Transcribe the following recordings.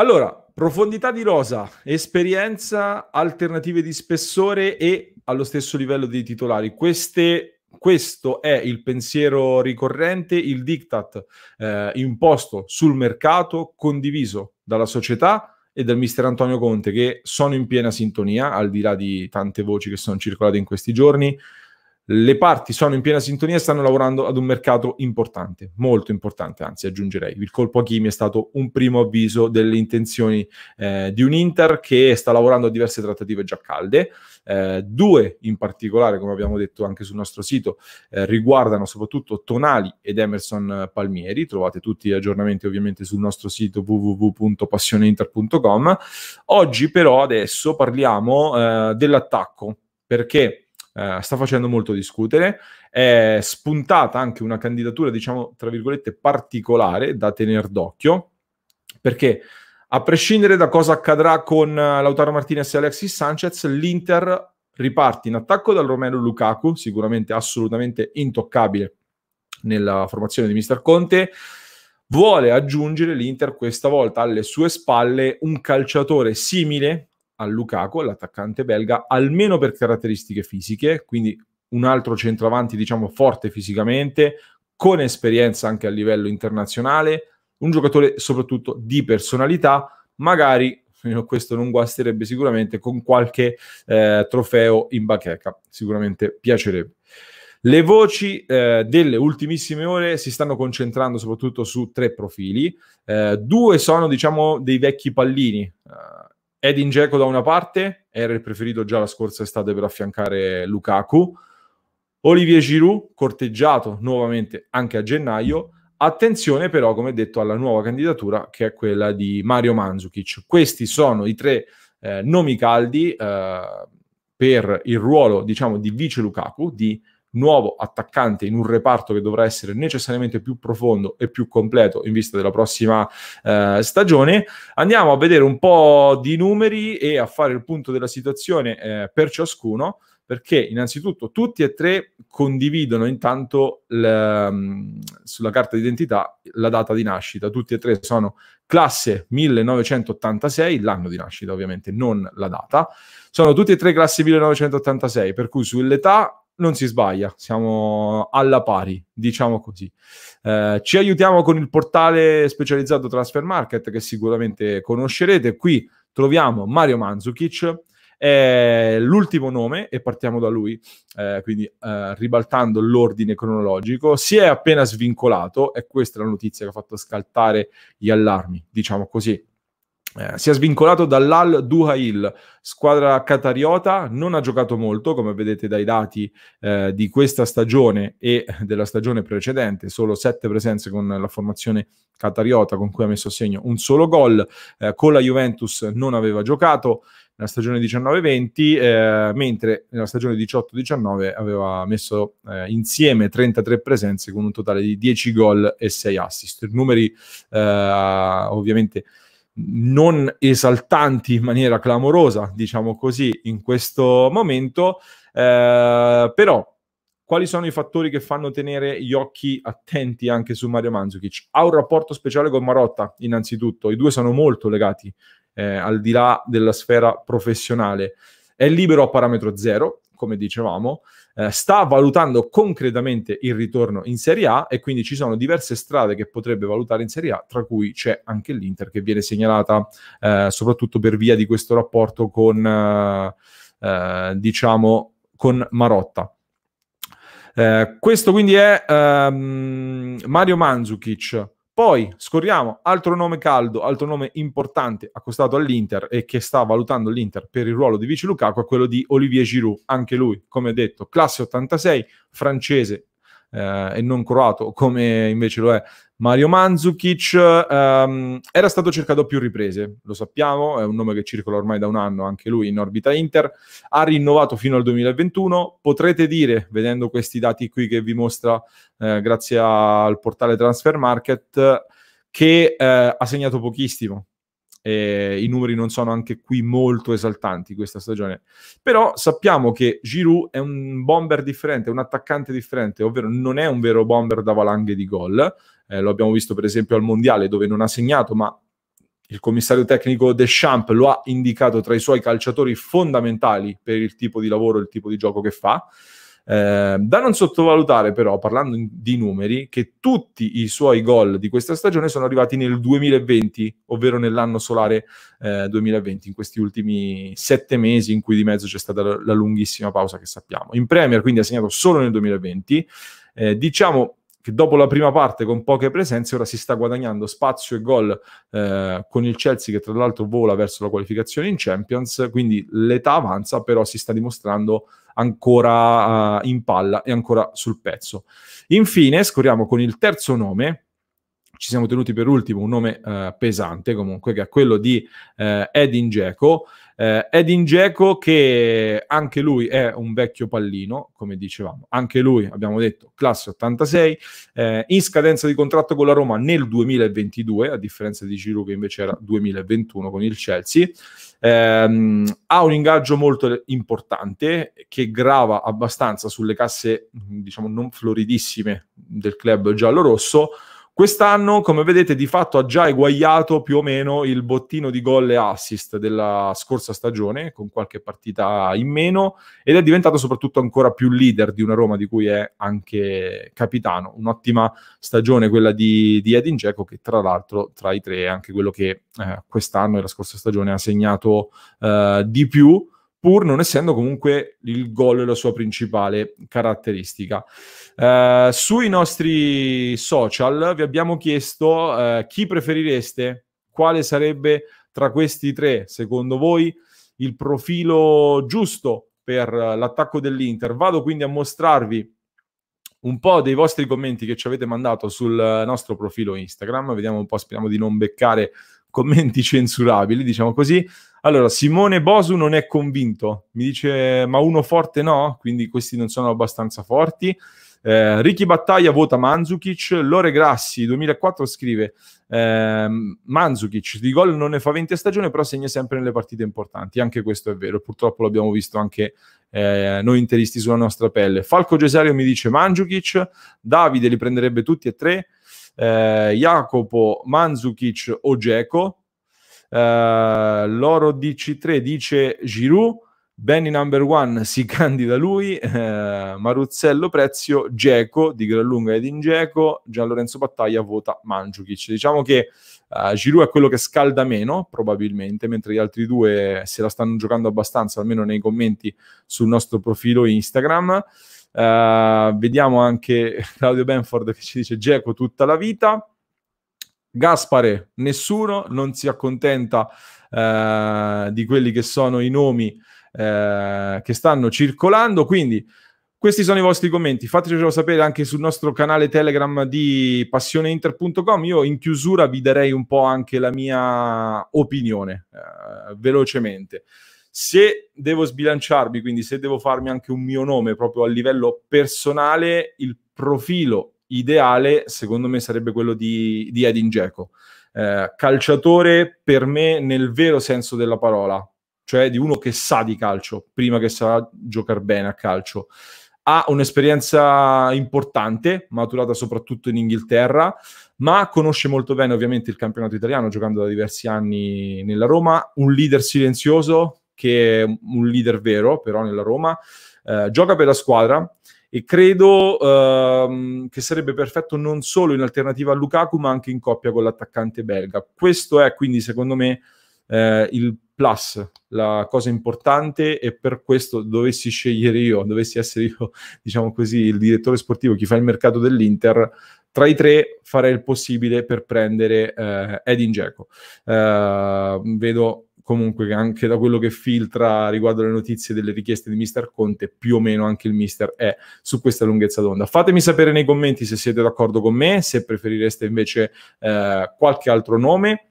Allora, profondità di rosa, esperienza, alternative di spessore e allo stesso livello dei titolari. Queste, questo è il pensiero ricorrente, il diktat eh, imposto sul mercato, condiviso dalla società e dal mister Antonio Conte, che sono in piena sintonia, al di là di tante voci che sono circolate in questi giorni le parti sono in piena sintonia e stanno lavorando ad un mercato importante, molto importante, anzi aggiungerei. Il colpo a Kimi è stato un primo avviso delle intenzioni eh, di un Inter che sta lavorando a diverse trattative già calde. Eh, due in particolare, come abbiamo detto anche sul nostro sito, eh, riguardano soprattutto Tonali ed Emerson Palmieri. Trovate tutti gli aggiornamenti ovviamente sul nostro sito www.passioneinter.com. Oggi però adesso parliamo eh, dell'attacco perché eh, sta facendo molto discutere. È spuntata anche una candidatura, diciamo, tra virgolette, particolare da tenere d'occhio, perché a prescindere da cosa accadrà con eh, Lautaro Martinez e Alexis Sanchez, l'Inter riparte in attacco dal Romero Lukaku, sicuramente assolutamente intoccabile nella formazione di Mister Conte. Vuole aggiungere l'Inter questa volta alle sue spalle un calciatore simile a Lukaku, l'attaccante belga, almeno per caratteristiche fisiche, quindi un altro centravanti, diciamo, forte fisicamente, con esperienza anche a livello internazionale, un giocatore soprattutto di personalità, magari questo non guasterebbe sicuramente con qualche eh, trofeo in bacheca, sicuramente piacerebbe. Le voci eh, delle ultimissime ore si stanno concentrando soprattutto su tre profili, eh, due sono diciamo dei vecchi pallini, eh, Edin Dzeko da una parte, era il preferito già la scorsa estate per affiancare Lukaku, Olivier Giroud corteggiato nuovamente anche a gennaio, attenzione però come detto alla nuova candidatura che è quella di Mario Mandzukic. Questi sono i tre eh, nomi caldi eh, per il ruolo diciamo di vice Lukaku, di nuovo attaccante in un reparto che dovrà essere necessariamente più profondo e più completo in vista della prossima eh, stagione. Andiamo a vedere un po' di numeri e a fare il punto della situazione eh, per ciascuno perché innanzitutto tutti e tre condividono intanto le, mm, sulla carta d'identità la data di nascita, tutti e tre sono classe 1986, l'anno di nascita ovviamente, non la data, sono tutti e tre classi 1986, per cui sull'età non si sbaglia, siamo alla pari, diciamo così. Eh, ci aiutiamo con il portale specializzato Transfer Market che sicuramente conoscerete. Qui troviamo Mario Manzukic, è l'ultimo nome e partiamo da lui, eh, quindi eh, ribaltando l'ordine cronologico. Si è appena svincolato e questa è la notizia che ha fatto scaltare gli allarmi, diciamo così. Eh, si è svincolato dall'Al Duhail, squadra catariota, non ha giocato molto, come vedete dai dati eh, di questa stagione e della stagione precedente, solo sette presenze con la formazione catariota con cui ha messo a segno un solo gol, eh, con la Juventus non aveva giocato nella stagione 19-20, eh, mentre nella stagione 18-19 aveva messo eh, insieme 33 presenze con un totale di 10 gol e 6 assist. Numeri ovviamente non esaltanti in maniera clamorosa, diciamo così, in questo momento, eh, però quali sono i fattori che fanno tenere gli occhi attenti anche su Mario Mandzukic? Ha un rapporto speciale con Marotta, innanzitutto, i due sono molto legati, eh, al di là della sfera professionale. È libero a parametro zero, come dicevamo, eh, sta valutando concretamente il ritorno in Serie A e quindi ci sono diverse strade che potrebbe valutare in Serie A, tra cui c'è anche l'Inter che viene segnalata eh, soprattutto per via di questo rapporto con, eh, eh, diciamo, con Marotta. questo quindi è ehm, Mario Mandzukic. Poi scorriamo altro nome caldo, altro nome importante accostato all'Inter e che sta valutando l'Inter per il ruolo di vice Lukaku è quello di Olivier Giroud, anche lui, come detto, classe 86, francese, eh, e non croato come invece lo è Mario Mandzukic. Ehm, era stato cercato a più riprese, lo sappiamo, è un nome che circola ormai da un anno anche lui in orbita Inter, ha rinnovato fino al 2021, potrete dire, vedendo questi dati qui che vi mostra eh, grazie al portale Transfer Market, che eh, ha segnato pochissimo, eh, i numeri non sono anche qui molto esaltanti questa stagione. Però sappiamo che Giroud è un bomber differente, un attaccante differente, ovvero non è un vero bomber da valanghe di gol. Eh, lo abbiamo visto per esempio al Mondiale dove non ha segnato, ma il commissario tecnico Deschamps lo ha indicato tra i suoi calciatori fondamentali per il tipo di lavoro e il tipo di gioco che fa. Ehm, da non sottovalutare però, parlando di numeri, che tutti i suoi gol di questa stagione sono arrivati nel 2020, ovvero nell'anno solare eh, 2020, in questi ultimi sette mesi in cui di mezzo c'è stata la, la lunghissima pausa che sappiamo. In Premier quindi ha segnato solo nel 2020, eh, diciamo che dopo la prima parte con poche presenze ora si sta guadagnando spazio e gol eh, con il Chelsea che tra l'altro vola verso la qualificazione in Champions, quindi l'età avanza però si sta dimostrando ancora uh, in palla e ancora sul pezzo. Infine scorriamo con il terzo nome ci siamo tenuti per ultimo un nome eh, pesante comunque, che è quello di eh, Edin Geco. Eh, Edin Geco che anche lui è un vecchio pallino, come dicevamo, anche lui, abbiamo detto, classe 86, eh, in scadenza di contratto con la Roma nel 2022, a differenza di Giroud che invece era 2021 con il Chelsea. Ehm, ha un ingaggio molto importante che grava abbastanza sulle casse, diciamo, non floridissime del club giallo-rosso, Quest'anno, come vedete, di fatto ha già eguagliato più o meno il bottino di gol e assist della scorsa stagione, con qualche partita in meno, ed è diventato soprattutto ancora più leader di una Roma di cui è anche capitano. Un'ottima stagione quella di, di Edin Dzeko, che tra l'altro tra i tre è anche quello che eh, quest'anno e la scorsa stagione ha segnato eh, di più pur non essendo comunque il gol la sua principale caratteristica. Eh, sui nostri social vi abbiamo chiesto eh, chi preferireste, quale sarebbe tra questi tre, secondo voi, il profilo giusto per l'attacco dell'Inter. Vado quindi a mostrarvi un po' dei vostri commenti che ci avete mandato sul nostro profilo Instagram. Vediamo un po', speriamo di non beccare commenti censurabili, diciamo così. Allora, Simone Bosu non è convinto, mi dice ma uno forte no, quindi questi non sono abbastanza forti. Eh, Ricky Battaglia vota Manzukic, Lore Grassi 2004 scrive eh, Manzukic di gol non ne fa 20 a stagione però segna sempre nelle partite importanti, anche questo è vero, purtroppo l'abbiamo visto anche eh, noi interisti sulla nostra pelle. Falco Gesario mi dice Manzukic, Davide li prenderebbe tutti e tre, eh, Jacopo, Manzukic o Geco. Eh, Loro DC3 dice Giroud, Benny number one si candida lui, eh, Maruzzello Prezio, Geco, di gran lunga ed in Geco, Gian Lorenzo Battaglia vota Mandzukic. Diciamo che eh, Giroud è quello che scalda meno, probabilmente, mentre gli altri due se la stanno giocando abbastanza, almeno nei commenti sul nostro profilo Instagram. Uh, vediamo anche Claudio Benford che ci dice Geco tutta la vita. Gaspare, nessuno non si accontenta uh, di quelli che sono i nomi uh, che stanno circolando. Quindi questi sono i vostri commenti. Fatecelo sapere anche sul nostro canale Telegram di passioneinter.com. Io in chiusura vi darei un po' anche la mia opinione velocemente. Se devo sbilanciarmi, quindi se devo farmi anche un mio nome proprio a livello personale, il profilo ideale secondo me sarebbe quello di, di Edin Dzeko. Eh, calciatore per me nel vero senso della parola, cioè di uno che sa di calcio, prima che sa giocare bene a calcio. Ha un'esperienza importante, maturata soprattutto in Inghilterra, ma conosce molto bene ovviamente il campionato italiano, giocando da diversi anni nella Roma, un leader silenzioso, che è un leader vero però nella Roma, eh, gioca per la squadra e credo ehm, che sarebbe perfetto non solo in alternativa a Lukaku ma anche in coppia con l'attaccante belga. Questo è quindi secondo me eh, il plus, la cosa importante e per questo dovessi scegliere io, dovessi essere io, diciamo così, il direttore sportivo, chi fa il mercato dell'Inter, tra i tre farei il possibile per prendere eh, Edin Dzeko. Eh, vedo comunque anche da quello che filtra riguardo le notizie delle richieste di mister Conte, più o meno anche il mister è su questa lunghezza d'onda. Fatemi sapere nei commenti se siete d'accordo con me, se preferireste invece eh, qualche altro nome.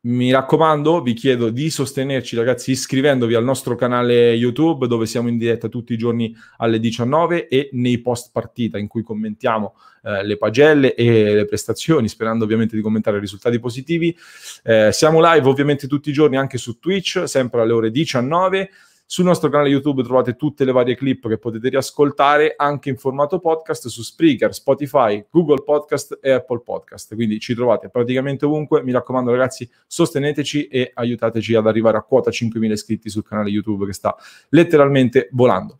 Mi raccomando, vi chiedo di sostenerci ragazzi iscrivendovi al nostro canale YouTube dove siamo in diretta tutti i giorni alle 19 e nei post partita in cui commentiamo eh, le pagelle e le prestazioni, sperando ovviamente di commentare risultati positivi. Eh, siamo live ovviamente tutti i giorni anche su Twitch, sempre alle ore 19. Sul nostro canale YouTube trovate tutte le varie clip che potete riascoltare anche in formato podcast su Spreaker, Spotify, Google Podcast e Apple Podcast. Quindi ci trovate praticamente ovunque. Mi raccomando ragazzi, sosteneteci e aiutateci ad arrivare a quota 5.000 iscritti sul canale YouTube che sta letteralmente volando.